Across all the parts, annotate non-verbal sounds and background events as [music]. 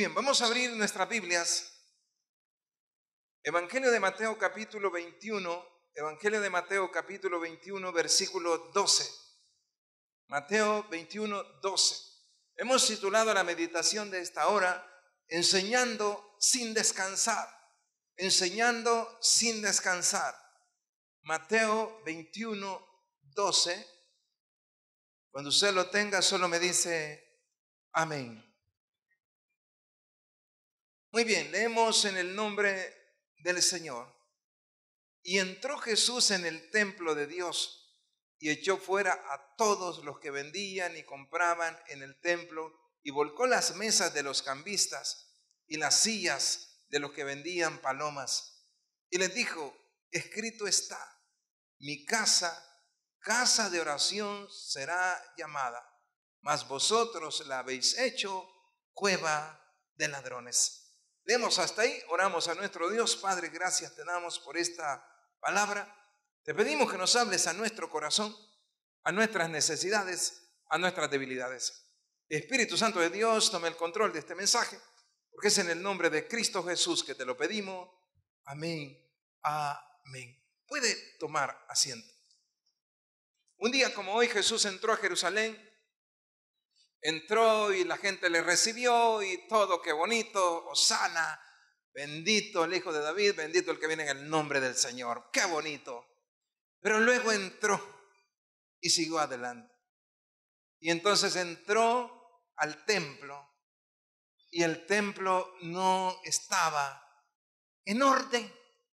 bien, vamos a abrir nuestras Biblias. Evangelio de Mateo capítulo 21, Evangelio de Mateo capítulo 21, versículo 12. Mateo 21, 12. Hemos titulado la meditación de esta hora, enseñando sin descansar, enseñando sin descansar. Mateo 21, 12. Cuando usted lo tenga, solo me dice, amén. Muy bien, leemos en el nombre del Señor. Y entró Jesús en el templo de Dios y echó fuera a todos los que vendían y compraban en el templo y volcó las mesas de los cambistas y las sillas de los que vendían palomas. Y les dijo, escrito está, mi casa, casa de oración será llamada, mas vosotros la habéis hecho cueva de ladrones hasta ahí, oramos a nuestro Dios. Padre, gracias te damos por esta palabra. Te pedimos que nos hables a nuestro corazón, a nuestras necesidades, a nuestras debilidades. Espíritu Santo de Dios, tome el control de este mensaje, porque es en el nombre de Cristo Jesús que te lo pedimos. Amén. Amén. Puede tomar asiento. Un día como hoy Jesús entró a Jerusalén entró y la gente le recibió y todo, qué bonito, Osana, bendito el Hijo de David, bendito el que viene en el nombre del Señor, qué bonito. Pero luego entró y siguió adelante. Y entonces entró al templo y el templo no estaba en orden,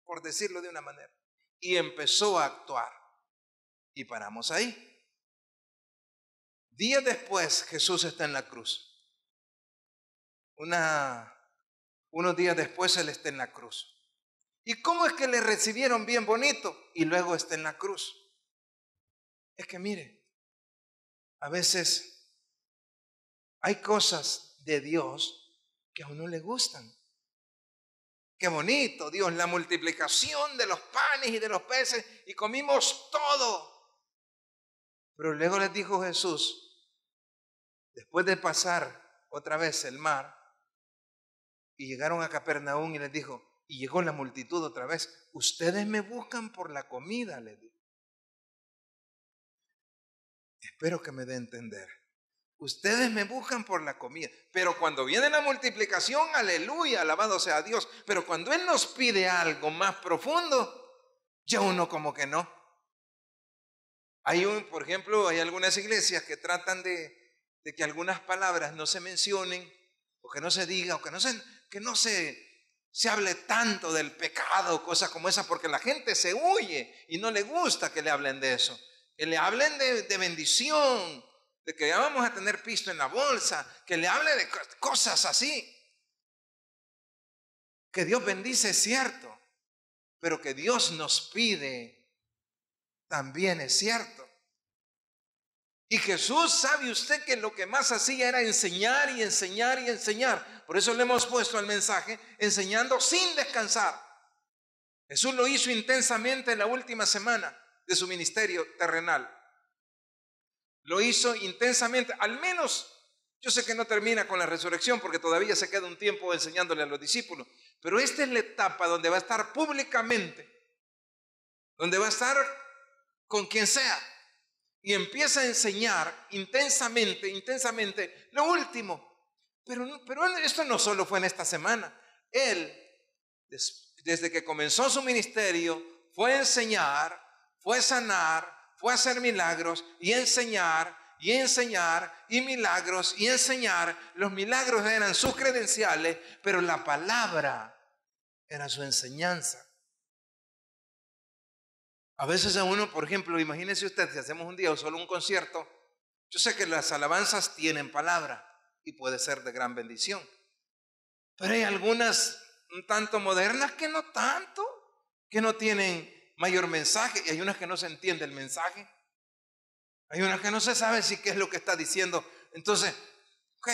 por decirlo de una manera, y empezó a actuar. Y paramos ahí. Días después Jesús está en la cruz. unos días después Él está en la cruz. ¿Y cómo es que le recibieron bien bonito y luego está en la cruz? Es que mire, a veces hay cosas de Dios que a uno le gustan. Qué bonito, Dios, la multiplicación de los panes y de los peces y comimos todo. Pero luego les dijo Jesús, Después de pasar otra vez el mar, y llegaron a Capernaum y les dijo, y llegó la multitud otra vez, ustedes me buscan por la comida, le dijo. Espero que me dé a entender. Ustedes me buscan por la comida, pero cuando viene la multiplicación, aleluya, alabado sea Dios, pero cuando Él nos pide algo más profundo, ya uno como que no. Hay un, por ejemplo, hay algunas iglesias que tratan de, de que algunas palabras no se mencionen o que no se diga o que no se, que no se, se hable tanto del pecado, cosas como esas, porque la gente se huye y no le gusta que le hablen de eso. Que le hablen de, de bendición, de que ya vamos a tener pisto en la bolsa, que le hable de cosas así. Que Dios bendice es cierto, pero que Dios nos pide también es cierto. Y Jesús sabe usted que lo que más hacía era enseñar y enseñar y enseñar. Por eso le hemos puesto al mensaje, enseñando sin descansar. Jesús lo hizo intensamente en la última semana de su ministerio terrenal. Lo hizo intensamente, al menos yo sé que no termina con la resurrección porque todavía se queda un tiempo enseñándole a los discípulos, pero esta es la etapa donde va a estar públicamente, donde va a estar con quien sea, y empieza a enseñar intensamente, intensamente, lo último. Pero, pero esto no solo fue en esta semana. Él, desde que comenzó su ministerio, fue a enseñar, fue a sanar, fue a hacer milagros y enseñar y enseñar y milagros y enseñar. Los milagros eran sus credenciales, pero la palabra era su enseñanza. A veces a uno, por ejemplo, imagínese usted, si hacemos un día o solo un concierto, yo sé que las alabanzas tienen palabra y puede ser de gran bendición. Pero hay algunas un tanto modernas que no tanto, que no tienen mayor mensaje y hay unas que no se entiende el mensaje. Hay unas que no se sabe si qué es lo que está diciendo. Entonces, ok,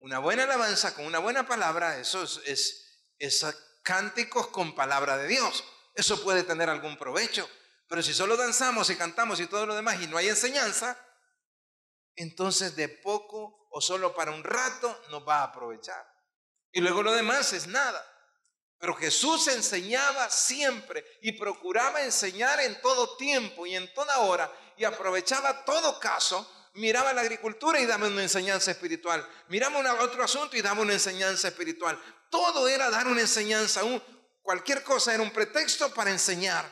una buena alabanza con una buena palabra, eso es, es cánticos con palabra de Dios. Eso puede tener algún provecho. Pero si solo danzamos y cantamos y todo lo demás y no hay enseñanza, entonces de poco o solo para un rato nos va a aprovechar. Y luego lo demás es nada. Pero Jesús enseñaba siempre y procuraba enseñar en todo tiempo y en toda hora y aprovechaba todo caso. Miraba la agricultura y daba una enseñanza espiritual. Miraba otro asunto y daba una enseñanza espiritual. Todo era dar una enseñanza, un, Cualquier cosa era un pretexto para enseñar.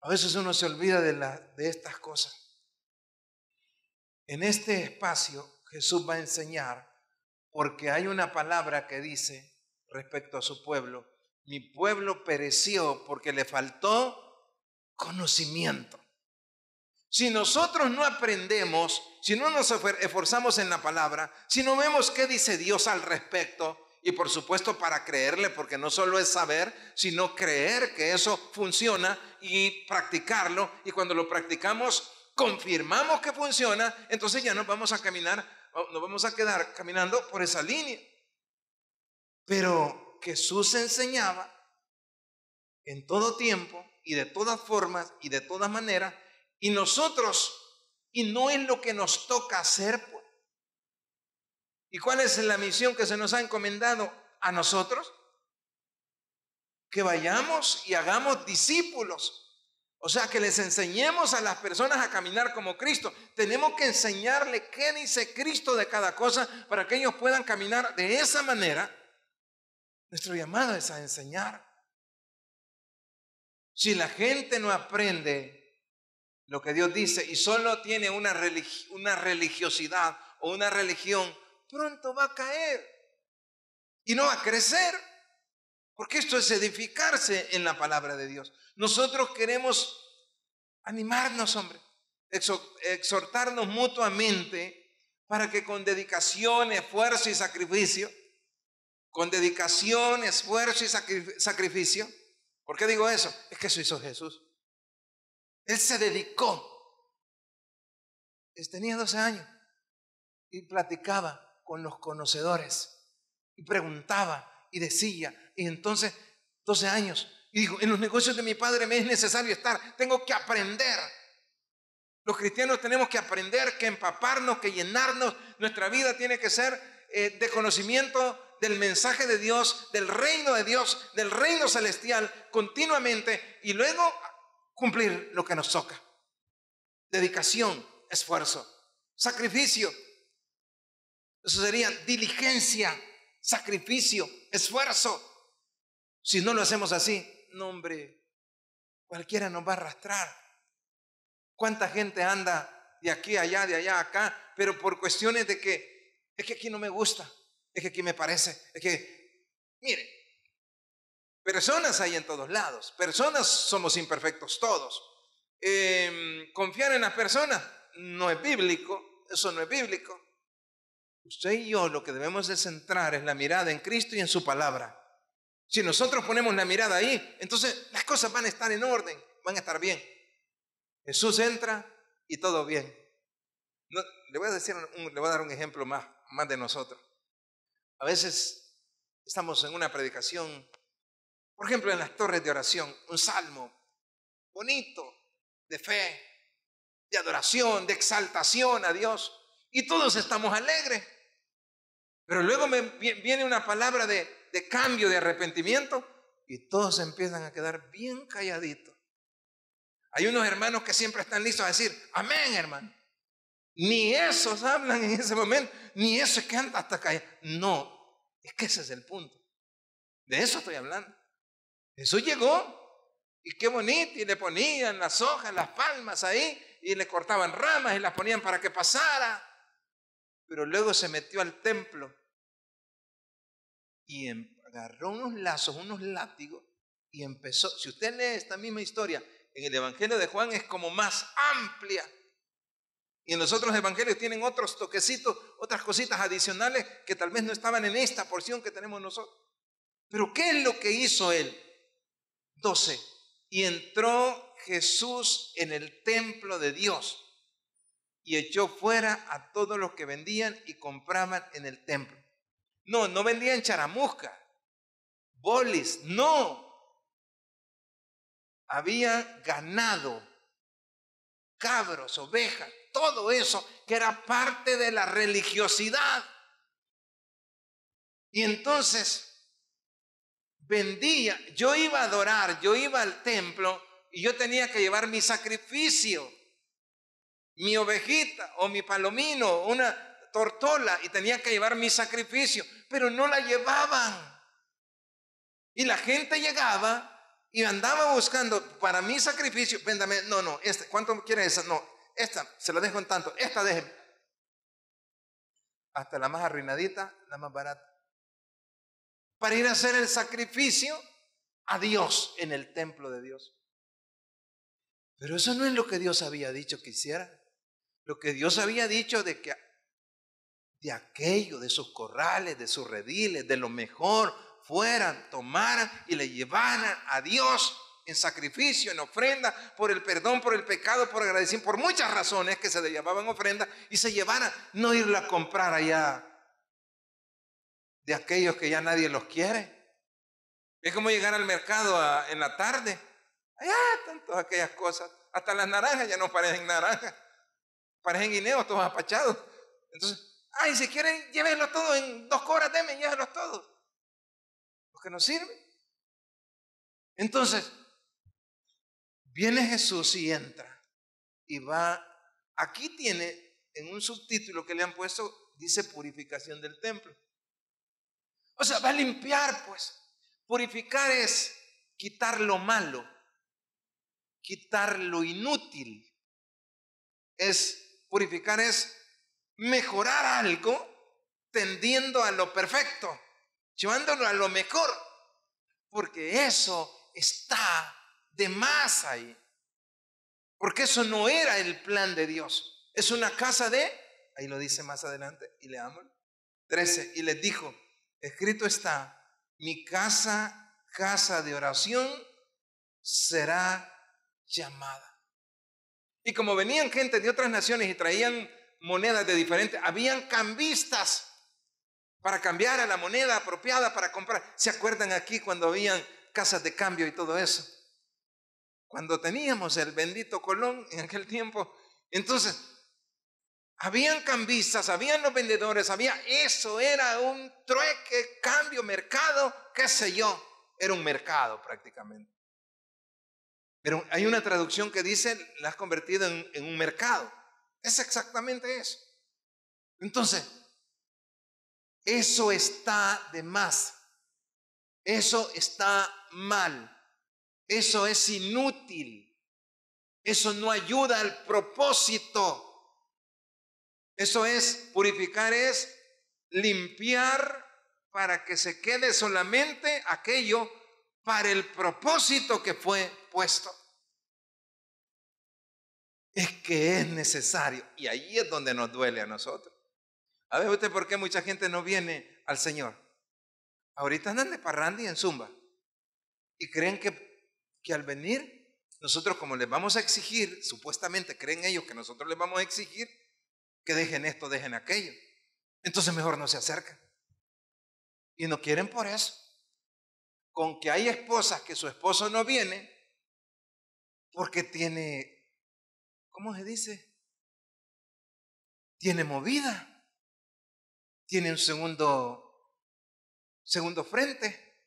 A veces uno se olvida de, estas cosas. En este espacio Jesús va a enseñar porque hay una palabra que dice respecto a su pueblo, mi pueblo pereció porque le faltó conocimiento. Si nosotros no aprendemos, si no nos esforzamos en la palabra, si no vemos qué dice Dios al respecto, y por supuesto para creerle, porque no solo es saber, sino creer que eso funciona y practicarlo. Y cuando lo practicamos, confirmamos que funciona, entonces ya nos vamos a caminar, nos vamos a quedar caminando por esa línea. Pero Jesús enseñaba en todo tiempo y de todas formas y de todas maneras, y nosotros, y no es lo que nos toca hacer ¿Y cuál es la misión que se nos ha encomendado a nosotros? Que vayamos y hagamos discípulos. O sea, que les enseñemos a las personas a caminar como Cristo. Tenemos que enseñarle qué dice Cristo de cada cosa para que ellos puedan caminar de esa manera. Nuestro llamado es a enseñar. Si la gente no aprende lo que Dios dice y solo tiene una, una religiosidad o una religión pronto va a caer y no va a crecer, porque esto es edificarse en la palabra de Dios. Nosotros queremos animarnos, hombre, exhortarnos mutuamente para que con dedicación, esfuerzo y sacrificio, con dedicación, esfuerzo y sacrificio, ¿por qué digo eso? Es que eso hizo Jesús. Él se dedicó. tenía 12 años y platicaba con los conocedores y preguntaba y decía. Y entonces, 12 años, y dijo en los negocios de mi padre me es necesario estar, tengo que aprender. Los cristianos tenemos que aprender, que empaparnos, que llenarnos. Nuestra vida tiene que ser eh, de conocimiento del mensaje de Dios, del reino de Dios, del reino celestial, continuamente, y luego cumplir lo que nos toca. Dedicación, esfuerzo, sacrificio, eso sería diligencia, sacrificio, esfuerzo. Si no lo hacemos así, no hombre, cualquiera nos va a arrastrar. ¿Cuánta gente anda de aquí a allá, de allá a acá, pero por cuestiones de que es que aquí no me gusta, es que aquí me parece, es que, mire, personas hay en todos lados, personas somos imperfectos todos. Em, confiar en las personas no es bíblico, eso no es bíblico. Usted y yo lo que debemos de centrar es la mirada en Cristo y en su palabra. Si nosotros ponemos la mirada ahí, entonces las cosas van a estar en orden, van a estar bien. Jesús entra y todo bien. le voy a decir, le voy a dar un ejemplo más, más de nosotros. A veces estamos en una predicación, por ejemplo, en las torres de oración, un salmo bonito, de fe, de adoración, de exaltación a Dios, y todos estamos alegres. Pero luego viene una palabra de, cambio, de arrepentimiento, y todos empiezan a quedar bien calladitos. Hay unos hermanos que siempre están listos a decir, amén, hermano. Ni esos hablan en ese momento, ni eso es que anda hasta callar. No, es que ese es el punto. De eso estoy hablando. Jesús llegó y qué bonito, y le ponían las hojas, las palmas ahí, y le cortaban ramas y las ponían para que pasara pero luego se metió al templo y em, agarró unos lazos, unos látigos y empezó. Si usted lee esta misma historia en el Evangelio de Juan es como más amplia. Y en los otros evangelios tienen otros toquecitos, otras cositas adicionales que tal vez no estaban en esta porción que tenemos nosotros. Pero ¿qué es lo que hizo él? 12. Y entró Jesús en el templo de Dios y echó fuera a todos los que vendían y compraban en el templo. No, no vendían charamusca, bolis, no. Había ganado, cabros, ovejas, todo eso que era parte de la religiosidad. Y entonces vendía, yo iba a adorar, yo iba al templo y yo tenía que llevar mi sacrificio mi ovejita o mi palomino, una tortola y tenía que llevar mi sacrificio, pero no la llevaban. Y la gente llegaba y andaba buscando para mi sacrificio, véndame, no, no, este, ¿cuánto quieren, esa? No, esta, se la dejo en tanto, esta deje. Hasta la más arruinadita, la más barata. Para ir a hacer el sacrificio a Dios en el templo de Dios. Pero eso no es lo que Dios había dicho que hiciera. Lo que Dios había dicho de que de aquello, de sus corrales, de sus rediles, de lo mejor, fueran, tomaran y le llevaran a Dios en sacrificio, en ofrenda, por el perdón, por el pecado, por agradecimiento, por muchas razones que se le llamaban ofrenda y se llevaran, no irla a comprar allá de aquellos que ya nadie los quiere. Es como llegar al mercado en la tarde. Allá están todas aquellas cosas. Hasta las naranjas ya no parecen naranjas parecen guineos, todos apachados. Entonces, ay, si quieren, llévenlo todo en dos horas denme, llévenlo todo Los que nos sirve Entonces, viene Jesús y entra y va, aquí tiene en un subtítulo que le han puesto, dice purificación del templo. O sea, va a limpiar, pues. Purificar es quitar lo malo, quitar lo inútil, es purificar es mejorar algo tendiendo a lo perfecto, llevándolo a lo mejor, porque eso está de más ahí, porque eso no era el plan de Dios, es una casa de, ahí lo dice más adelante, y le amo, 13, y les dijo, escrito está, mi casa, casa de oración será llamada. Y como venían gente de otras naciones y traían monedas de diferentes, habían cambistas para cambiar a la moneda apropiada para comprar. ¿Se acuerdan aquí cuando habían casas de cambio y todo eso? Cuando teníamos el bendito Colón en aquel tiempo. Entonces, habían cambistas, habían los vendedores, había eso, era un trueque, cambio, mercado, qué sé yo, era un mercado prácticamente. Pero hay una traducción que dice, la has convertido en, en un mercado. Es exactamente eso. Entonces, eso está de más. Eso está mal. Eso es inútil. Eso no ayuda al propósito. Eso es, purificar es limpiar para que se quede solamente aquello para el propósito que fue puesto, es que es necesario. Y ahí es donde nos duele a nosotros. A ver usted por qué mucha gente no viene al Señor. Ahorita andan de parrandi en zumba. Y creen que, que al venir, nosotros como les vamos a exigir, supuestamente creen ellos que nosotros les vamos a exigir que dejen esto, dejen aquello. Entonces mejor no se acercan. Y no quieren por eso. Con que hay esposas que su esposo no viene, porque tiene, ¿cómo se dice? Tiene movida, tiene un segundo, segundo frente,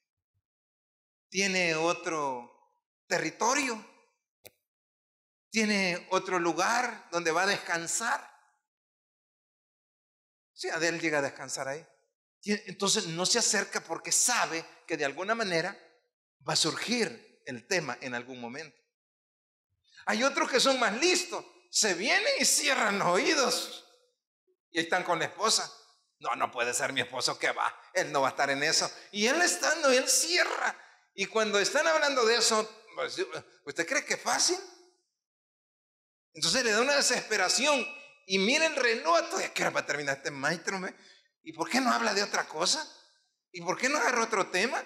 tiene otro territorio, tiene otro lugar donde va a descansar. Sí, Adel llega a descansar ahí. Entonces no se acerca porque sabe que de alguna manera va a surgir el tema en algún momento. Hay otros que son más listos. Se vienen y cierran los oídos. Y están con la esposa. No, no puede ser mi esposo que va. Él no va a estar en eso. Y él estando, él cierra. Y cuando están hablando de eso, pues, ¿usted cree que es fácil? Entonces le da una desesperación. Y miren el reloj, ¿Qué que para terminar este maestro. ¿Y por qué no habla de otra cosa? ¿Y por qué no agarra otro tema?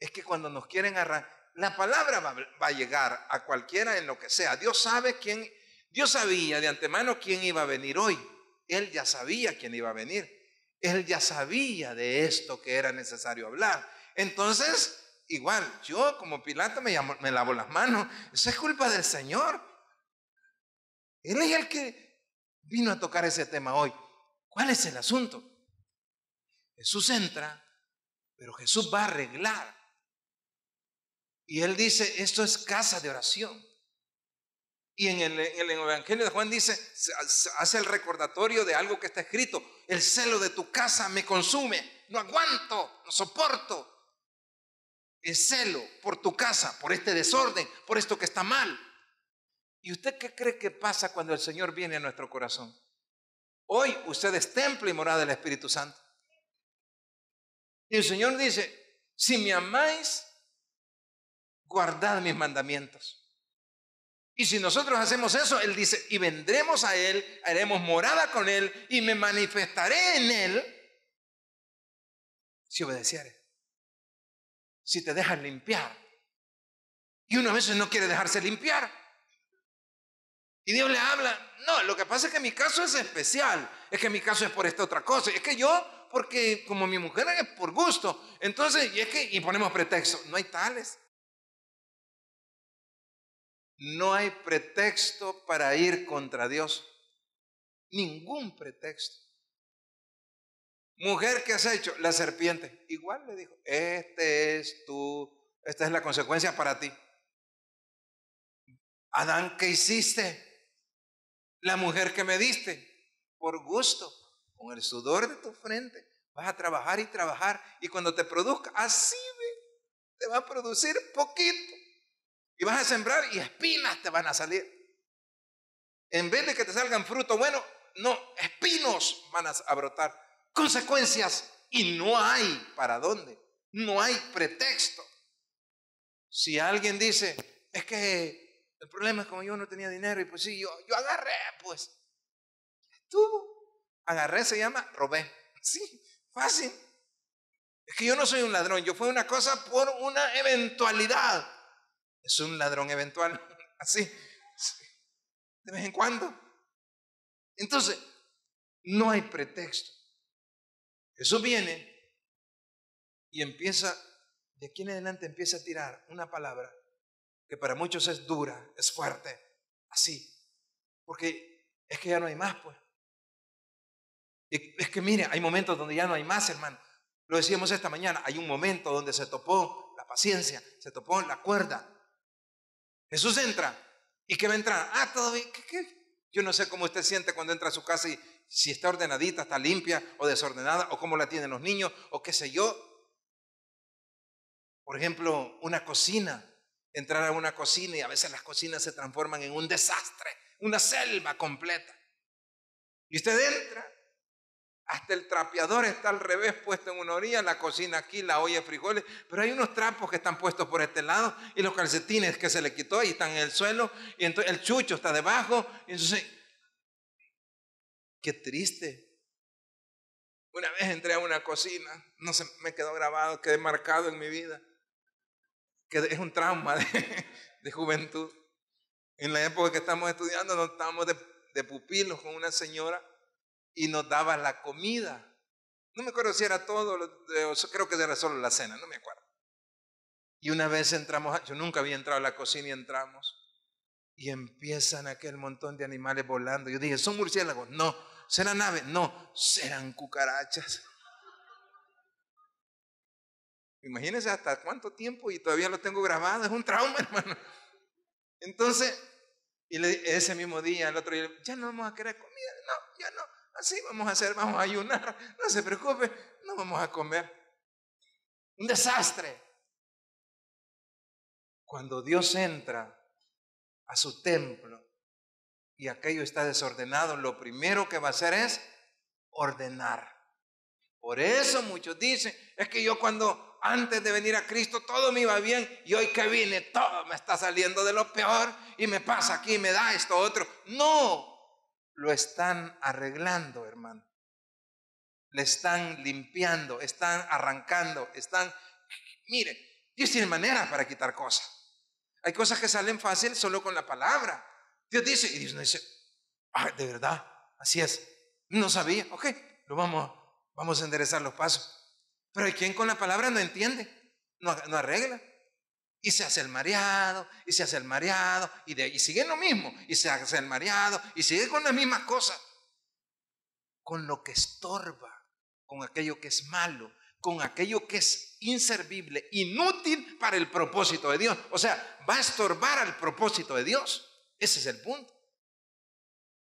Es que cuando nos quieren arrancar, la palabra va, a llegar a cualquiera en lo que sea. Dios sabe quién, Dios sabía de antemano quién iba a venir hoy. Él ya sabía quién iba a venir. Él ya sabía de esto que era necesario hablar. Entonces, igual, yo como Pilato me, me lavo las manos. Eso es culpa del Señor. Él es el que vino a tocar ese tema hoy. ¿Cuál es el asunto? Jesús entra, pero Jesús va a arreglar y él dice, esto es casa de oración. Y en el, Evangelio de Juan dice, hace el recordatorio de algo que está escrito, el celo de tu casa me consume, no aguanto, no soporto. El celo por tu casa, por este desorden, por esto que está mal. ¿Y usted qué cree que pasa cuando el Señor viene a nuestro corazón? Hoy usted es templo y morada del Espíritu Santo. Y el Señor dice, si me amáis, guardad mis mandamientos. Y si nosotros hacemos eso, Él dice, y vendremos a Él, haremos morada con Él y me manifestaré en Él si obedeciere si te dejas limpiar. Y uno a veces no quiere dejarse limpiar. Y Dios le habla, no, lo que pasa es que mi caso es especial, es que mi caso es por esta otra cosa, es que yo, porque como mi mujer es por gusto, entonces, y es que, y ponemos pretexto, no hay tales. No hay pretexto para ir contra Dios. Ningún pretexto. Mujer, que has hecho? La serpiente. Igual le dijo, este es tu, esta es la consecuencia para ti. Adán, ¿qué hiciste? La mujer que me diste, por gusto, con el sudor de tu frente, vas a trabajar y trabajar. Y cuando te produzca, así te va a producir poquito. Y vas a sembrar y espinas te van a salir. En vez de que te salgan frutos bueno, no, espinos van a brotar. Consecuencias. Y no hay para dónde. No hay pretexto. Si alguien dice, es que el problema es como yo no tenía dinero y pues sí, yo, yo agarré, pues. Estuvo. Agarré se llama robé. [laughs] Sí, fácil. Es que yo no soy un ladrón, yo fui una cosa por una eventualidad. Es un ladrón eventual, [laughs] así, de vez en cuando. Entonces, no hay pretexto. Jesús viene y empieza, de aquí en adelante empieza a tirar una palabra que para muchos es dura, es fuerte, así. Porque es que ya no hay más, pues. Es que mire, hay momentos donde ya no hay más, hermano. Lo decíamos esta mañana, hay un momento donde se topó la paciencia, se topó la cuerda, Jesús entra. ¿Y que va a entrar? Ah, todo ¿qué, Yo no sé cómo usted siente cuando entra a su casa y si está ordenadita, está limpia o desordenada, o cómo la tienen los niños, o qué sé yo. Por ejemplo, una cocina. Entrar a una cocina y a veces las cocinas se transforman en un desastre, una selva completa. Y usted entra hasta el trapeador está al revés, puesto en una orilla, la cocina aquí, la olla de frijoles, pero hay unos trapos que están puestos por este lado y los calcetines que se le quitó y están en el suelo y entonces el chucho está debajo. Y entonces, qué triste. Una vez entré a una cocina, no se me quedó grabado, quedé marcado en mi vida, que es un trauma de, juventud. En la época que estamos estudiando, no estábamos de, de pupilos con una señora y nos daba la comida. No me acuerdo si era todo, creo que era solo la cena, no me acuerdo. Y una vez entramos, yo nunca había entrado a la cocina y entramos. Y empiezan aquel montón de animales volando. Yo dije, ¿son murciélagos? No. ¿Serán aves? No. ¿Serán cucarachas? Imagínense hasta cuánto tiempo y todavía lo tengo grabado. Es un trauma, [laughs] hermano. Entonces, y ese mismo día, el otro día, ya no vamos a querer comida. No, ya no. Así vamos a hacer, vamos a ayunar, [laughs] no se preocupe, no vamos a comer. Un desastre. Cuando Dios entra a su templo y aquello está desordenado, lo primero que va a hacer es ordenar. Por eso muchos dicen, es que yo cuando antes de venir a Cristo todo me iba bien y hoy que vine todo me está saliendo de lo peor y me pasa aquí, me da esto, otro. No, lo están arreglando, hermano. Le están limpiando, están arrancando, están... miren, Dios tiene manera para quitar cosas. Hay cosas que salen fácil solo con la palabra. Dios dice, y Dios no dice, ah, de verdad, así es. No sabía, ok, lo vamos, vamos a enderezar los pasos. Pero hay quien con la palabra no entiende, no arregla. Y se hace el mareado, y se hace el mareado, y, de, sigue lo mismo, y se hace el mareado, y sigue con la misma cosa Con lo que estorba, con aquello que es malo, con aquello que es inservible, inútil para el propósito de Dios. O sea, va a estorbar al propósito de Dios. Ese es el punto.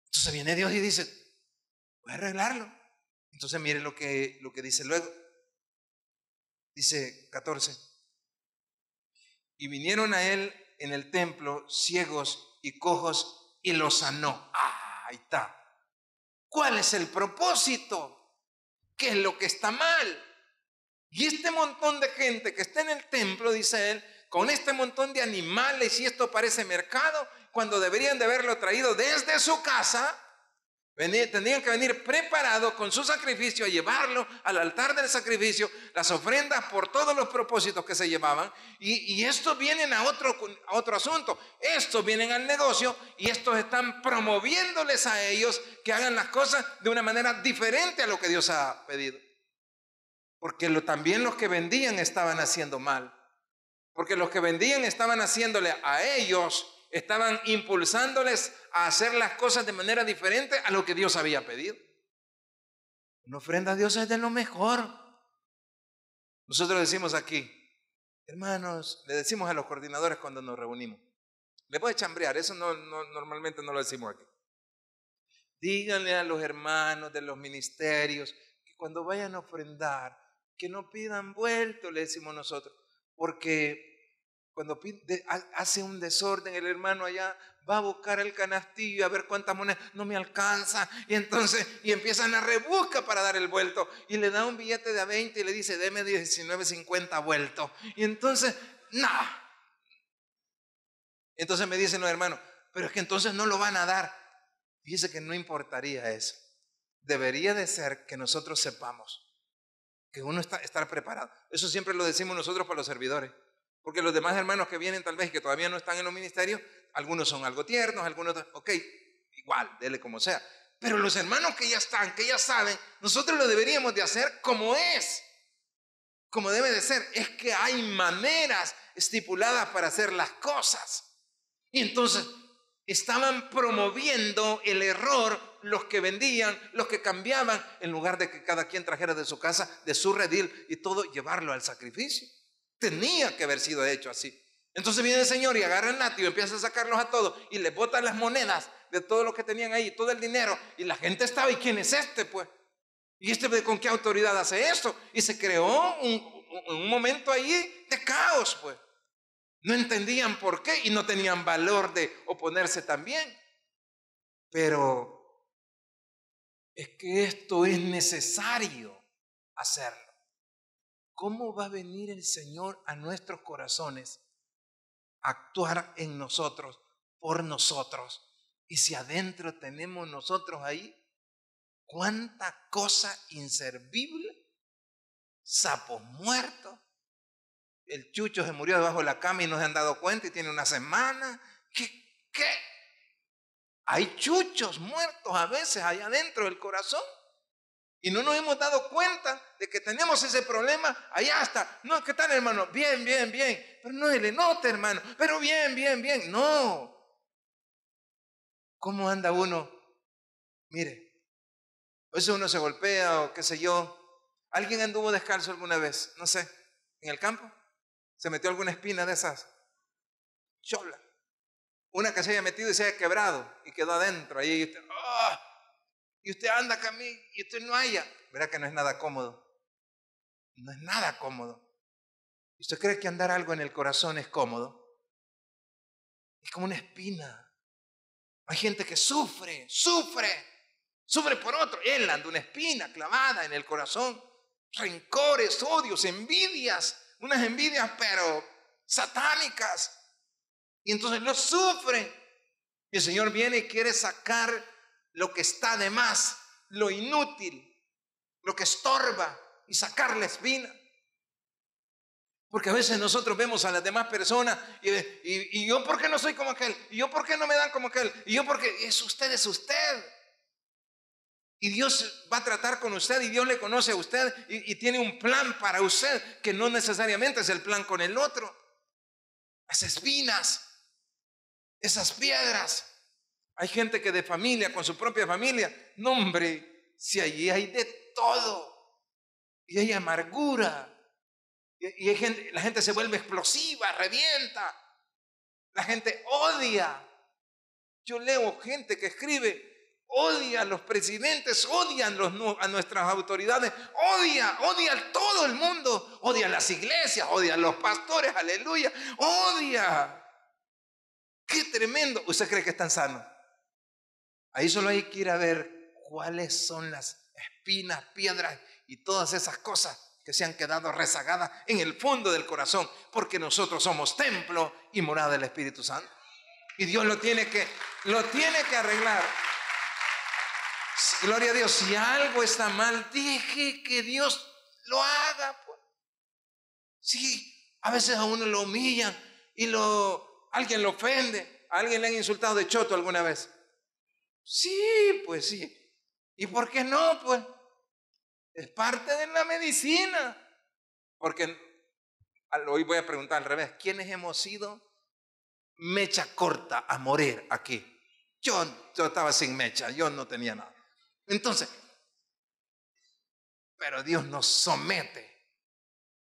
Entonces viene Dios y dice, voy a arreglarlo. Entonces mire lo que, lo que dice luego. Dice 14. Y vinieron a él en el templo ciegos y cojos y los sanó. Ah, ahí está. ¿Cuál es el propósito? ¿Qué es lo que está mal? Y este montón de gente que está en el templo, dice él, con este montón de animales y esto parece mercado, cuando deberían de haberlo traído desde su casa, Tenían tendrían que venir preparados con su sacrificio a llevarlo al altar del sacrificio, las ofrendas por todos los propósitos que se llevaban. Y, estos vienen a otro, otro asunto, estos vienen al negocio y estos están promoviéndoles a ellos que hagan las cosas de una manera diferente a lo que Dios ha pedido. Porque lo, también los que vendían estaban haciendo mal. Porque los que vendían estaban haciéndole a ellos estaban impulsándoles a hacer las cosas de manera diferente a lo que Dios había pedido. Una ofrenda a Dios es de lo mejor. Nosotros decimos aquí, hermanos, le decimos a los coordinadores cuando nos reunimos, le puede chambrear, eso no, normalmente no lo decimos aquí. Díganle a los hermanos de los ministerios que cuando vayan a ofrendar, que no pidan vuelto, le decimos nosotros, porque cuando hace un desorden el hermano allá, va a buscar el canastillo a ver cuántas monedas, no me alcanza. Y entonces, y empiezan a rebusca para dar el vuelto. Y le da un billete de a 20 y le dice, deme 19.50 vuelto. Y entonces, ¡no! Entonces me dicen los hermano, pero es que entonces no lo van a dar. dice que no importaría eso. Debería de ser que nosotros sepamos que uno está estar preparado. Eso siempre lo decimos nosotros para los servidores. Porque los demás hermanos que vienen tal vez que todavía no están en los ministerios, algunos son algo tiernos, algunos, ok, igual, dele como sea. Pero los hermanos que ya están, que ya saben, nosotros lo deberíamos de hacer como es, como debe de ser. Es que hay maneras estipuladas para hacer las cosas. Y entonces estaban promoviendo el error los que vendían, los que cambiaban, en lugar de que cada quien trajera de su casa, de su redil y todo, llevarlo al sacrificio. Tenía que haber sido hecho así. Entonces viene el Señor y agarra el y empieza a sacarlos a todos y le botan las monedas de todo lo que tenían ahí, todo el dinero. Y la gente estaba, ¿y quién es este pues? ¿Y este con qué autoridad hace esto? Y se creó un, un momento ahí de caos pues. No entendían por qué y no tenían valor de oponerse también. Pero es que esto es necesario hacerlo. ¿Cómo va a venir el Señor a nuestros corazones actuar en nosotros, por nosotros? Y si adentro tenemos nosotros ahí, cuánta cosa inservible, sapos muertos, el chucho se murió debajo de la cama y no se han dado cuenta y tiene una semana. ¿Qué? ¿Qué? Hay chuchos muertos a veces allá adentro del corazón. Y no nos hemos dado cuenta de que tenemos ese problema. Allá está. No, ¿qué tal, hermano? Bien, bien, bien. Pero no le nota, hermano. Pero bien, bien, bien. No. ¿Cómo anda uno? Mire, a veces uno se golpea o qué sé yo. ¿Alguien anduvo descalzo alguna vez? No sé. ¿En el campo? ¿Se metió alguna espina de esas? Chola. Una que se haya metido y se haya quebrado y quedó adentro. Ahí usted, ¡ah! Y usted anda acá mí y usted no haya. Verá que no es nada cómodo. No es nada cómodo. ¿Usted cree que andar algo en el corazón es cómodo? Es como una espina. Hay gente que sufre, sufre, sufre por otro. Él anda una espina clavada en el corazón. Rencores, odios, envidias. Unas envidias, pero satánicas. Y entonces lo sufre. Y el Señor viene y quiere sacar lo que está de más, lo inútil, lo que estorba y sacar la espina. Porque a veces nosotros vemos a las demás personas y, yo por qué no soy como aquel, y yo por qué no me dan como aquel, y yo porque es usted, es usted. Y Dios va a tratar con usted y Dios le conoce a usted y, y tiene un plan para usted que no necesariamente es el plan con el otro. Las espinas, esas piedras, hay gente que de familia, con su propia familia, no hombre, si allí hay de todo. Y hay amargura. Y, la gente se vuelve explosiva, revienta. La gente odia. Yo leo gente que escribe, odia a los presidentes, odian a nuestras autoridades, odia, odia a todo el mundo, odia a las iglesias, odia a los pastores, aleluya, odia. Qué tremendo. ¿Usted cree que están sanos? Ahí solo hay que ir a ver cuáles son las espinas, piedras y todas esas cosas que se han quedado rezagadas en el fondo del corazón, porque nosotros somos templo y morada del Espíritu Santo. Y Dios lo tiene que, lo tiene que arreglar. Gloria a Dios, si algo está mal, deje que Dios lo haga. Pues. Sí, a veces a uno lo humillan y lo, alguien lo ofende, alguien le han insultado de choto alguna vez. Sí, pues sí. ¿Y por qué no? Pues es parte de la medicina. Porque hoy voy a preguntar al revés, ¿quiénes hemos sido mecha corta a morir aquí? Yo, yo estaba sin mecha, yo no tenía nada. Entonces, pero Dios nos somete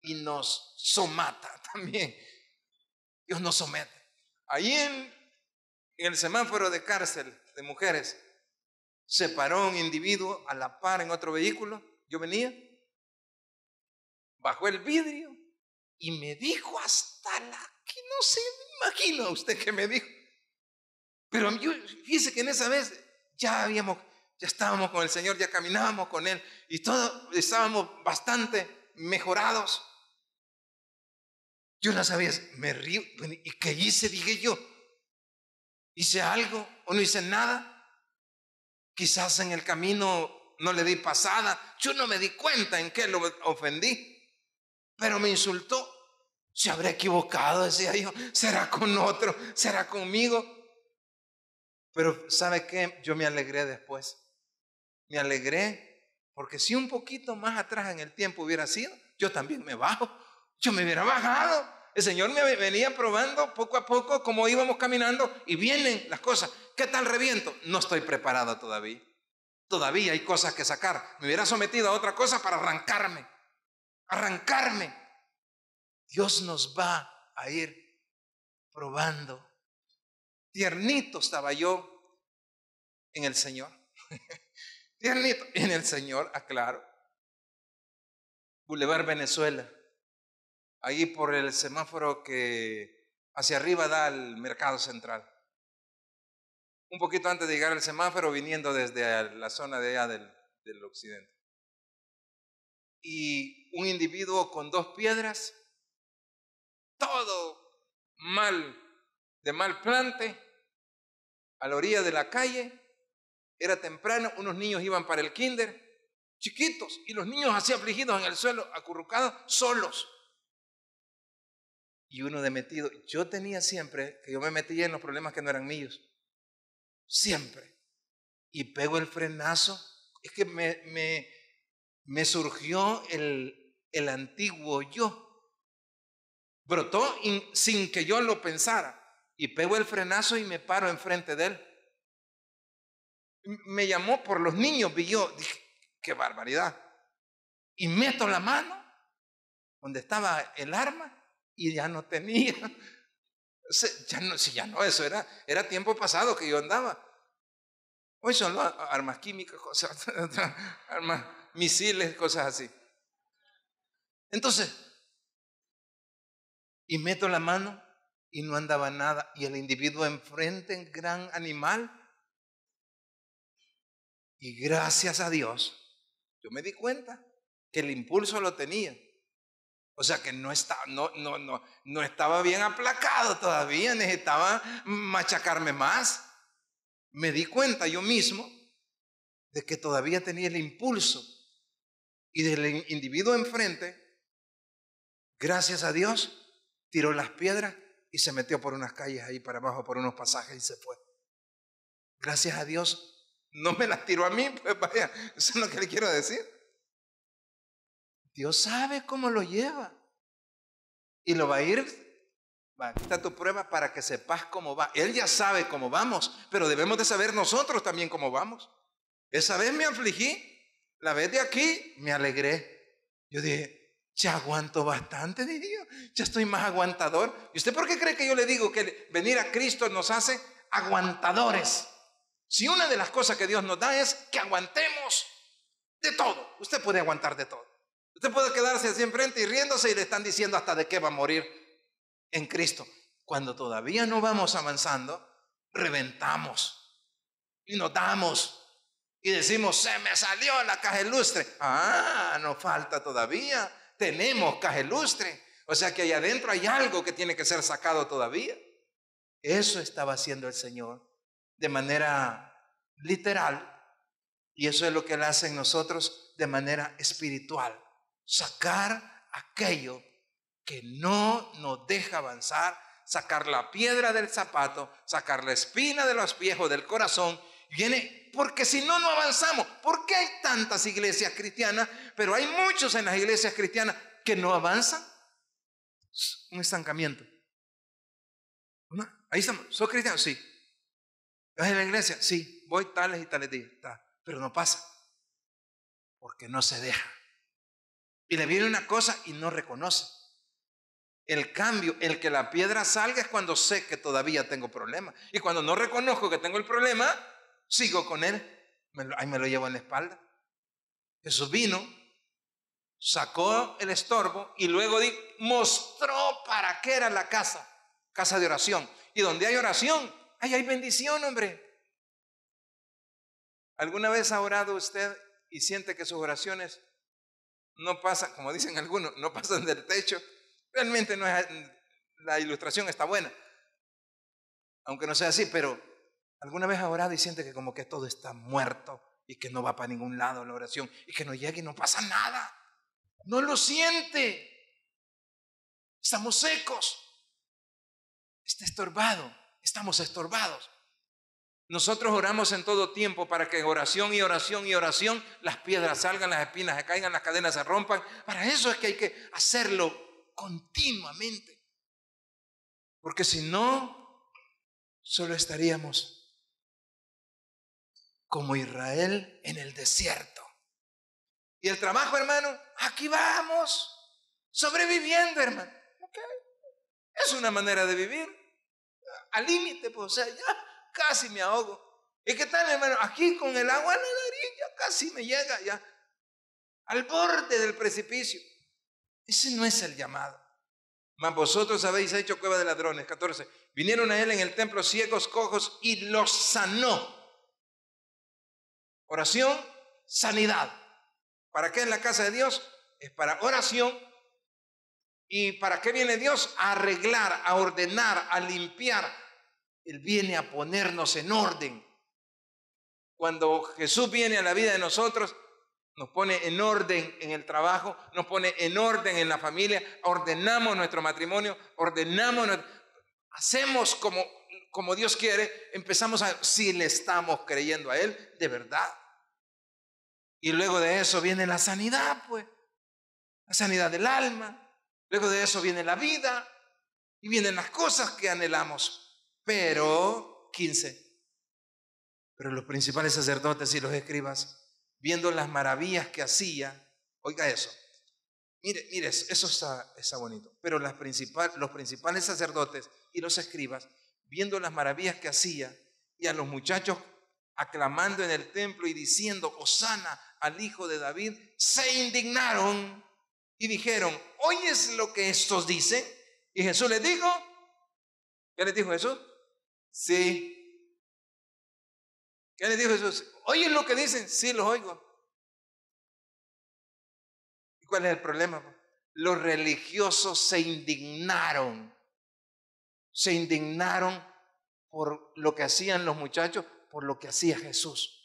y nos somata [laughs] también. Dios nos somete. Ahí en el semáforo de cárcel, de mujeres, separó un individuo a la par en otro vehículo, yo venía, bajó el vidrio y me dijo hasta la que no se imagina usted que me dijo. Pero yo, fíjese que en esa vez ya habíamos, ya estábamos con el Señor, ya caminábamos con Él y todos estábamos bastante mejorados. Yo no sabía, me río, ¿y qué hice? Dije yo, hice algo o no hice nada. Quizás en el camino no le di pasada. Yo no me di cuenta en qué lo ofendí. Pero me insultó. Se habrá equivocado, decía yo. Será con otro, será conmigo. Pero ¿sabe qué? Yo me alegré después. Me alegré porque si un poquito más atrás en el tiempo hubiera sido, yo también me bajo. Yo me hubiera bajado. El Señor me venía probando poco a poco como íbamos caminando y vienen las cosas. ¿Qué tal reviento? No estoy preparado todavía. Todavía hay cosas que sacar. Me hubiera sometido a otra cosa para arrancarme. Arrancarme. Dios nos va a ir probando. Tiernito estaba yo en el Señor. [laughs] Tiernito en el Señor, aclaro. Boulevard Venezuela ahí por el semáforo que hacia arriba da al mercado central. Un poquito antes de llegar al semáforo, viniendo desde la zona de allá del, occidente. Y un individuo con dos piedras, todo mal, de mal plante, a la orilla de la calle, era temprano, unos niños iban para el kinder, chiquitos, y los niños así afligidos en el suelo, acurrucados, solos y uno de metido. Yo tenía siempre que yo me metía en los problemas que no eran míos. Siempre. Y pego el frenazo. Es que me, me, me surgió el, el, antiguo yo. Brotó sin que yo lo pensara. Y pego el frenazo y me paro enfrente de él. Me llamó por los niños, vi yo. Dije, qué barbaridad. Y meto la mano donde estaba el arma y ya no tenía. Ya no, si ya no, eso era, era tiempo pasado que yo andaba. Hoy son armas químicas, [laughs] armas, misiles, cosas así. Entonces, y meto la mano y no andaba nada. Y el individuo enfrente en gran animal. Y gracias a Dios, yo me di cuenta que el impulso lo tenía. O sea que no, estaba, no, no, no, no estaba bien aplacado todavía, necesitaba machacarme más. Me di cuenta yo mismo de que todavía tenía el impulso y del individuo enfrente, gracias a Dios, tiró las piedras y se metió por unas calles ahí para abajo, por unos pasajes y se fue. Gracias a Dios, no me las tiró a mí, pues vaya, eso es lo que le quiero decir. Dios sabe cómo lo lleva. Y lo va a ir, va, aquí está tu prueba para que sepas cómo va. Él ya sabe cómo vamos, pero debemos de saber nosotros también cómo vamos. Esa vez me afligí, la vez de aquí me alegré. Yo dije, ya aguanto bastante, Dios, ya estoy más aguantador. ¿Y usted por qué cree que yo le digo que venir a Cristo nos hace aguantadores? Si una de las cosas que Dios nos da es que aguantemos de todo, usted puede aguantar de todo. Usted puede quedarse así enfrente y riéndose y le están diciendo hasta de qué va a morir en Cristo. Cuando todavía no vamos avanzando, reventamos y nos damos y decimos, se me salió la caja ilustre. Ah, nos falta todavía. Tenemos caja ilustre. O sea que allá adentro hay algo que tiene que ser sacado todavía. Eso estaba haciendo el Señor de manera literal y eso es lo que Él hace en nosotros de manera espiritual sacar aquello que no nos deja avanzar, sacar la piedra del zapato, sacar la espina de los pies del corazón. Viene porque si no, no avanzamos. ¿Por qué hay tantas iglesias cristianas? Pero hay muchos en las iglesias cristianas que no avanzan. Un estancamiento. Ahí estamos. ¿Soy cristiano? Sí. ¿Vas a la iglesia? Sí. Voy tales y tales días. Pero no pasa. Porque no se deja. Y le viene una cosa y no reconoce. El cambio, el que la piedra salga es cuando sé que todavía tengo problema Y cuando no reconozco que tengo el problema, sigo con él. ahí me lo llevo en la espalda. Jesús vino, sacó el estorbo y luego mostró para qué era la casa, casa de oración. Y donde hay oración, ahí hay bendición, hombre. ¿Alguna vez ha orado usted y siente que sus oraciones no pasa, como dicen algunos, no pasan del techo. Realmente no es, la ilustración está buena, aunque no sea así, pero alguna vez ha orado y siente que como que todo está muerto y que no va para ningún lado la oración y que no llega y no pasa nada. No lo siente. Estamos secos. Está estorbado. Estamos estorbados. Nosotros oramos en todo tiempo para que oración y oración y oración las piedras salgan, las espinas se caigan, las cadenas se rompan. Para eso es que hay que hacerlo continuamente. Porque si no, solo estaríamos como Israel en el desierto. Y el trabajo, hermano, aquí vamos, sobreviviendo, hermano. Es una manera de vivir. Al límite, pues, o sea, ya casi me ahogo. ¿Y qué tal, hermano? Aquí con el agua en la ya casi me llega, ya. Al borde del precipicio. Ese no es el llamado. Mas vosotros habéis hecho cueva de ladrones. 14. Vinieron a él en el templo ciegos, cojos y los sanó. Oración, sanidad. ¿Para qué en la casa de Dios? Es para oración. ¿Y para qué viene Dios? A arreglar, a ordenar, a limpiar, él viene a ponernos en orden. Cuando Jesús viene a la vida de nosotros, nos pone en orden en el trabajo, nos pone en orden en la familia, ordenamos nuestro matrimonio, ordenamos, hacemos como, como Dios quiere, empezamos a, si le estamos creyendo a Él, de verdad. Y luego de eso viene la sanidad, pues, la sanidad del alma, luego de eso viene la vida y vienen las cosas que anhelamos. Pero, 15, pero los principales sacerdotes y los escribas, viendo las maravillas que hacía, oiga eso, mire, mire, eso, está, bonito, pero las principal, los principales sacerdotes y los escribas, viendo las maravillas que hacía, y a los muchachos aclamando en el templo y diciendo, Osana al hijo de David, se indignaron y dijeron, es lo que estos dicen? Y Jesús les dijo, ¿qué les dijo Jesús? Sí. ¿Qué le dijo Jesús? ¿Oyen lo que dicen? Sí, los oigo. ¿Y cuál es el problema? Los religiosos se indignaron. Se indignaron por lo que hacían los muchachos, por lo que hacía Jesús.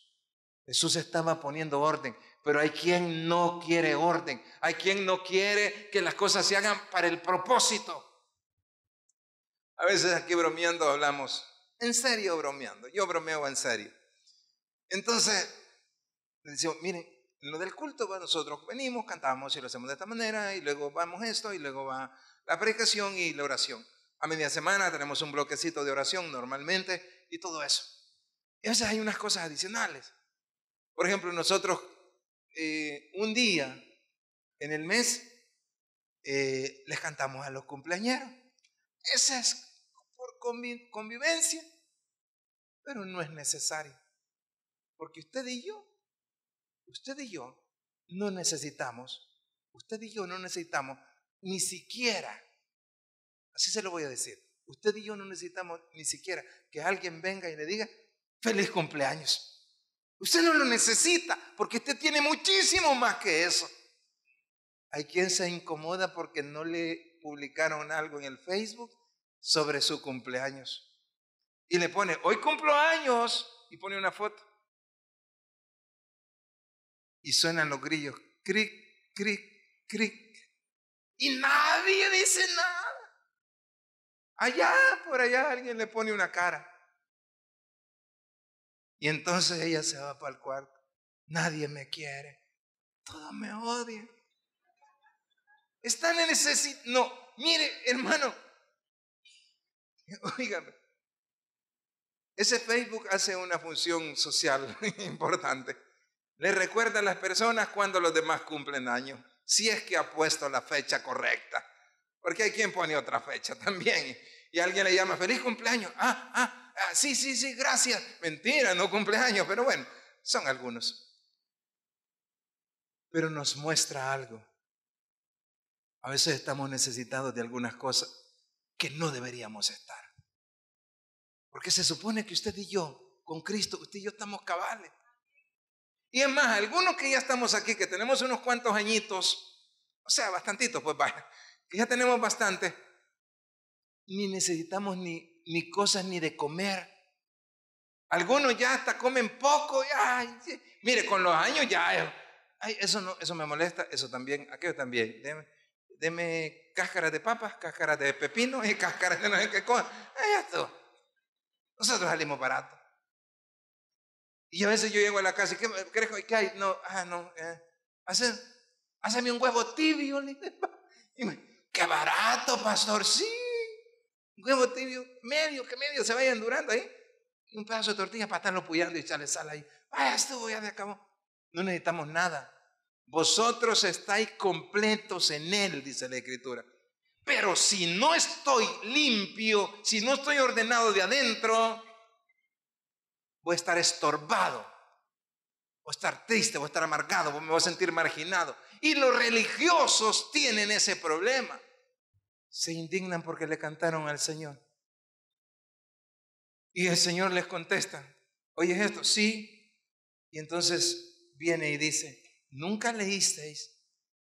Jesús estaba poniendo orden, pero hay quien no quiere orden, hay quien no quiere que las cosas se hagan para el propósito. A veces aquí bromeando hablamos, en serio bromeando, yo bromeo en serio. Entonces, decimos, miren, lo del culto, nosotros venimos, cantamos y lo hacemos de esta manera, y luego vamos esto, y luego va la predicación y la oración. A media semana tenemos un bloquecito de oración normalmente y todo eso. Y hay unas cosas adicionales. Por ejemplo, nosotros eh, un día en el mes eh, les cantamos a los cumpleañeros. Esa es convivencia, pero no es necesario. Porque usted y yo, usted y yo no necesitamos, usted y yo no necesitamos ni siquiera, así se lo voy a decir, usted y yo no necesitamos ni siquiera que alguien venga y le diga, feliz cumpleaños. Usted no lo necesita porque usted tiene muchísimo más que eso. Hay quien se incomoda porque no le publicaron algo en el Facebook sobre su cumpleaños. Y le pone, hoy cumplo años, y pone una foto. Y suenan los grillos, cric, cric, cric. Y nadie dice nada. Allá, por allá, alguien le pone una cara. Y entonces ella se va para el cuarto. Nadie me quiere. Todos me odian. Están en ese... No, mire, hermano, [laughs] Oigan, ese Facebook hace una función social [laughs] importante. Le recuerda a las personas cuando los demás cumplen años, si es que ha puesto la fecha correcta. Porque hay quien pone otra fecha [laughs] también. Y alguien le llama, feliz cumpleaños. Ah, ah, ah, sí, sí, sí, gracias. Mentira, no cumpleaños, pero bueno, son algunos. Pero nos muestra algo. A veces estamos necesitados de algunas cosas que no deberíamos estar. Porque se supone que usted y yo, con Cristo, usted y yo estamos cabales. Y es más, algunos que ya estamos aquí, que tenemos unos cuantos añitos, o sea, bastantitos, pues vaya, que ya tenemos bastante, ni necesitamos ni, ni cosas ni de comer. Algunos ya hasta comen poco, ya, mire, con los años ya, ay, eso no, eso me molesta, eso también, aquello también, deme cáscaras de papas, cáscaras de pepino y [laughs] cáscaras de no sé qué cosa. esto. Nosotros salimos barato. Y a veces yo llego a la casa y ¿qué, crees que hay? No, ah, no. Eh. un huevo tibio. qué barato, pastor, sí. Un huevo tibio, medio, que medio se vaya endurando ahí. un pedazo de tortilla para estarlo puyando y echarle sal ahí. Vaya, esto! ya de acabó. No necesitamos nada. Vosotros estáis completos en Él, dice la Escritura. Pero si no estoy limpio, si no estoy ordenado de adentro, voy a estar estorbado, voy a estar triste, voy a estar amargado, me voy a sentir marginado. Y los religiosos tienen ese problema. Se indignan porque le cantaron al Señor. Y el Señor les contesta, oye esto, sí. Y entonces viene y dice, Nunca leísteis,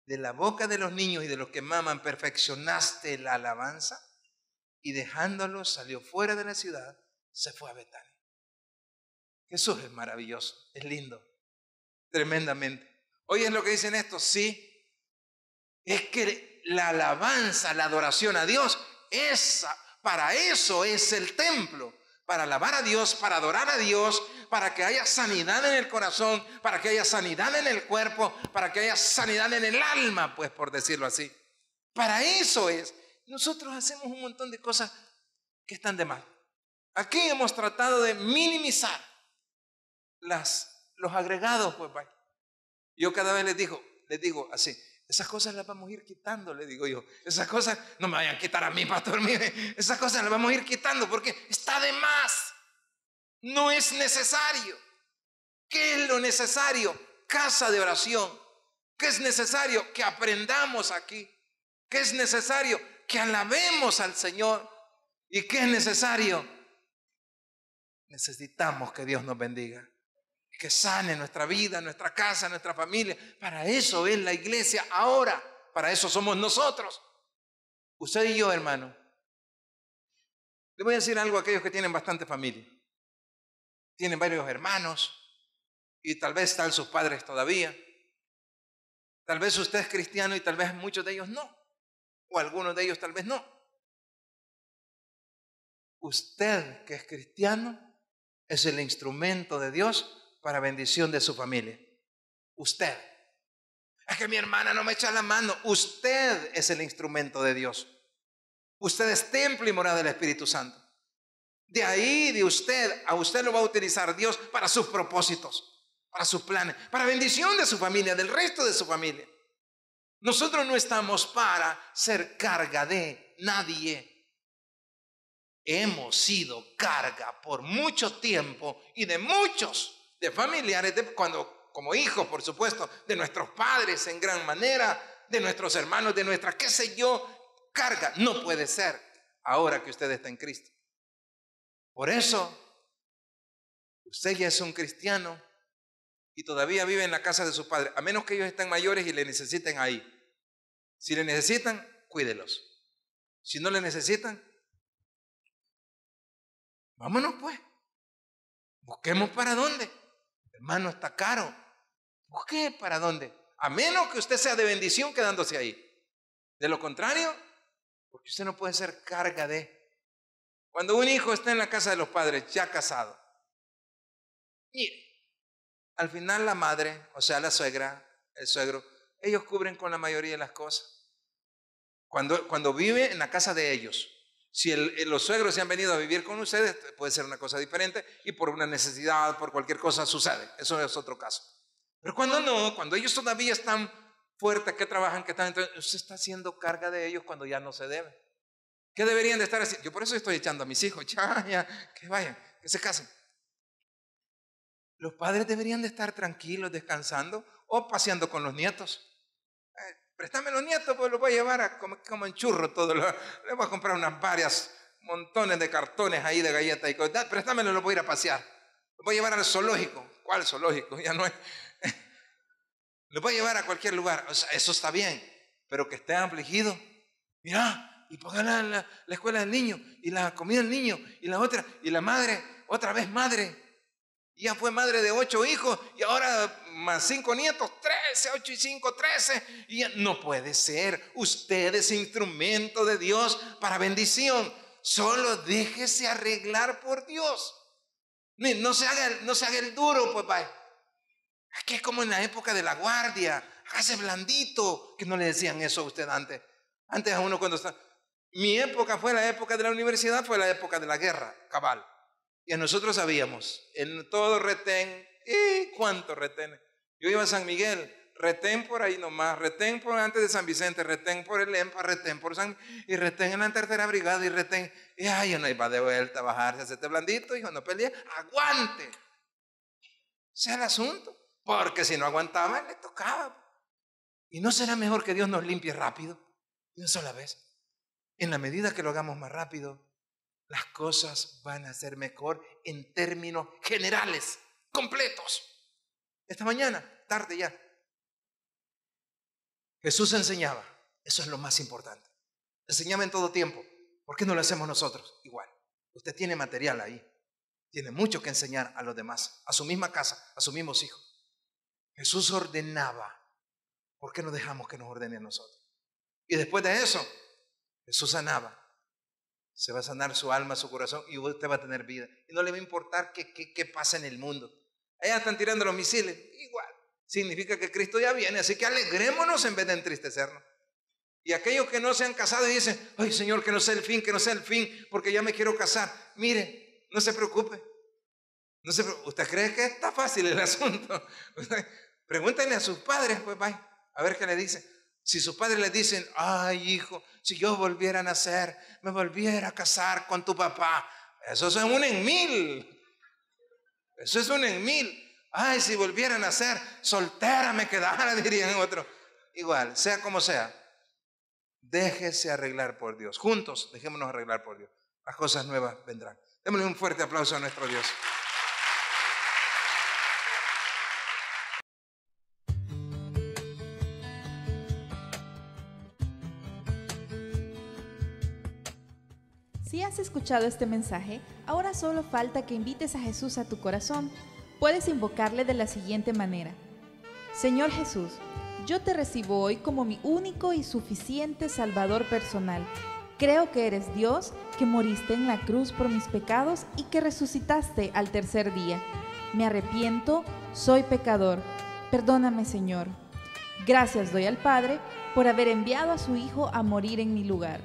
de la boca de los niños y de los que maman perfeccionaste la alabanza. Y dejándolo salió fuera de la ciudad, se fue a Betania. Jesús es maravilloso, es lindo, tremendamente. Oye, es lo que dicen estos, sí. Es que la alabanza, la adoración a Dios, esa, para eso es el templo para alabar a Dios, para adorar a Dios, para que haya sanidad en el corazón, para que haya sanidad en el cuerpo, para que haya sanidad en el alma, pues por decirlo así. Para eso es. Nosotros hacemos un montón de cosas que están de mal. Aquí hemos tratado de minimizar las, los agregados, pues Yo cada vez les digo, les digo así, esas cosas las vamos a ir quitando, le digo yo. Esas cosas no me vayan a quitar a mí, Para dormir esas cosas las vamos a ir quitando porque está de más. No es necesario. ¿Qué es lo necesario? Casa de oración. ¿Qué es necesario? Que aprendamos aquí. ¿Qué es necesario? Que alabemos al Señor. ¿Y qué es necesario? Necesitamos que Dios nos bendiga que sane nuestra vida, nuestra casa, nuestra familia. Para eso es la iglesia ahora, para eso somos nosotros. Usted y yo, hermano. Le voy a decir algo a aquellos que tienen bastante familia. Tienen varios hermanos y tal vez están sus padres todavía. Tal vez usted es cristiano y tal vez muchos de ellos no. O algunos de ellos tal vez no. Usted que es cristiano es el instrumento de Dios para bendición de su familia. Usted. Es que mi hermana no me echa la mano. Usted es el instrumento de Dios. Usted es templo y morada del Espíritu Santo. De ahí, de usted, a usted lo va a utilizar Dios para sus propósitos, para sus planes, para bendición de su familia, del resto de su familia. Nosotros no estamos para ser carga de nadie. Hemos sido carga por mucho tiempo y de muchos de familiares, de cuando, como hijos, por supuesto, de nuestros padres en gran manera, de nuestros hermanos, de nuestra, qué sé yo, carga. No puede ser ahora que usted está en Cristo. Por eso, usted ya es un cristiano y todavía vive en la casa de sus padres, a menos que ellos estén mayores y le necesiten ahí. Si le necesitan, cuídelos. Si no le necesitan, vámonos pues. Busquemos para dónde. Mano está caro. ¿Por qué? ¿Para dónde? A menos que usted sea de bendición quedándose ahí. De lo contrario, porque usted no puede ser carga de... Cuando un hijo está en la casa de los padres ya casado, y al final la madre, o sea, la suegra, el suegro, ellos cubren con la mayoría de las cosas. Cuando, cuando vive en la casa de ellos, si eh, los suegros se han venido a vivir con ustedes, puede ser una cosa diferente y por una necesidad, por cualquier cosa sucede. Eso es otro caso. Pero cuando no, cuando ellos todavía están fuertes, que trabajan, que están, entonces usted está haciendo carga de ellos cuando ya no se debe. ¿Qué deberían de estar haciendo? Yo por eso estoy echando a mis hijos, [laughs] ya, ya, que vayan, que se casen. Los padres deberían de estar tranquilos, descansando o paseando con los nietos. Préstame los nietos, pues lo voy a llevar a como, en churro todo. Le voy a comprar unas varias, montones de cartones ahí de galletas y cosas. Préstamelo, lo voy a ir a pasear. lo voy a llevar al zoológico. ¿Cuál zoológico? [laughs] Ya no es. lo voy a llevar a cualquier lugar. eso está bien, pero que esté afligido Mira, y póngala la, la, la escuela del niño, y la comida del niño, y la otra, y la madre, otra vez madre ya fue madre de ocho hijos y ahora más cinco nietos, trece, ocho y cinco, trece. Y ya, no puede ser. Usted es instrumento de Dios para bendición. Solo déjese arreglar por Dios. No se haga, no se haga el duro, pues vaya. Aquí es como en la época de la guardia. Hágase blandito. Que no le decían eso a usted antes. Antes a uno cuando está... Mi época fue la época de la universidad, fue la época de la guerra, cabal. Y nosotros sabíamos, en todo retén, ¿y cuánto retén? Yo iba a San Miguel, retén por ahí nomás, retén por antes de San Vicente, retén por el EMPA, retén por San, y retén en la tercera brigada, y retén, y ay, no iba de vuelta a bajarse, hacerte blandito, hijo, no pelea, aguante. Ese es el asunto, porque si no aguantaba, le tocaba. Y no será mejor que Dios nos limpie rápido, de una sola vez, en la medida que lo hagamos más rápido las cosas van a ser mejor en términos generales, completos. Esta mañana, tarde ya. Jesús enseñaba, eso es lo más importante. Enseñaba en todo tiempo. ¿Por qué no lo hacemos nosotros? Igual. Usted tiene material ahí. Tiene mucho que enseñar a los demás, a su misma casa, a sus mismos hijos. Jesús ordenaba. ¿Por qué no dejamos que nos ordene a nosotros? Y después de eso, Jesús sanaba se va a sanar su alma, su corazón y usted va a tener vida. Y no le va a importar qué, qué, pasa en el mundo. Allá están tirando los misiles. Igual. Significa que Cristo ya viene. Así que alegrémonos en vez de entristecernos. Y aquellos que no se han casado y dicen, ay Señor, que no sea el fin, que no sea el fin, porque ya me quiero casar. Mire, no se preocupe. No se ¿Usted cree que está fácil el [laughs] asunto? [laughs] Pregúntenle a sus padres, pues a ver qué le dicen. Si sus padres le dicen, ay hijo, si yo volviera a nacer, me volviera a casar con tu papá, eso es un en mil. Eso es un en mil. Ay, si volviera a nacer, soltera me quedara, [laughs] dirían otros. Igual, sea como sea, déjese arreglar por Dios. Juntos, dejémonos arreglar por Dios. Las cosas nuevas vendrán. Démosle un fuerte aplauso a nuestro Dios. has escuchado este mensaje, ahora solo falta que invites a Jesús a tu corazón. Puedes invocarle de la siguiente manera. Señor Jesús, yo te recibo hoy como mi único y suficiente Salvador personal. Creo que eres Dios, que moriste en la cruz por mis pecados y que resucitaste al tercer día. Me arrepiento, soy pecador. Perdóname, Señor. Gracias doy al Padre por haber enviado a su Hijo a morir en mi lugar.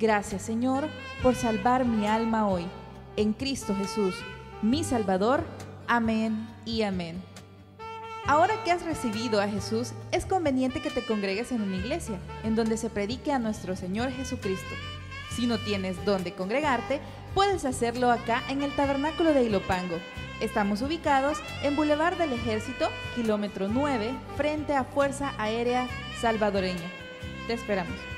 Gracias Señor por salvar mi alma hoy. En Cristo Jesús, mi Salvador. Amén y amén. Ahora que has recibido a Jesús, es conveniente que te congregues en una iglesia, en donde se predique a nuestro Señor Jesucristo. Si no tienes dónde congregarte, puedes hacerlo acá en el Tabernáculo de Ilopango. Estamos ubicados en Boulevard del Ejército, kilómetro 9, frente a Fuerza Aérea Salvadoreña. Te esperamos.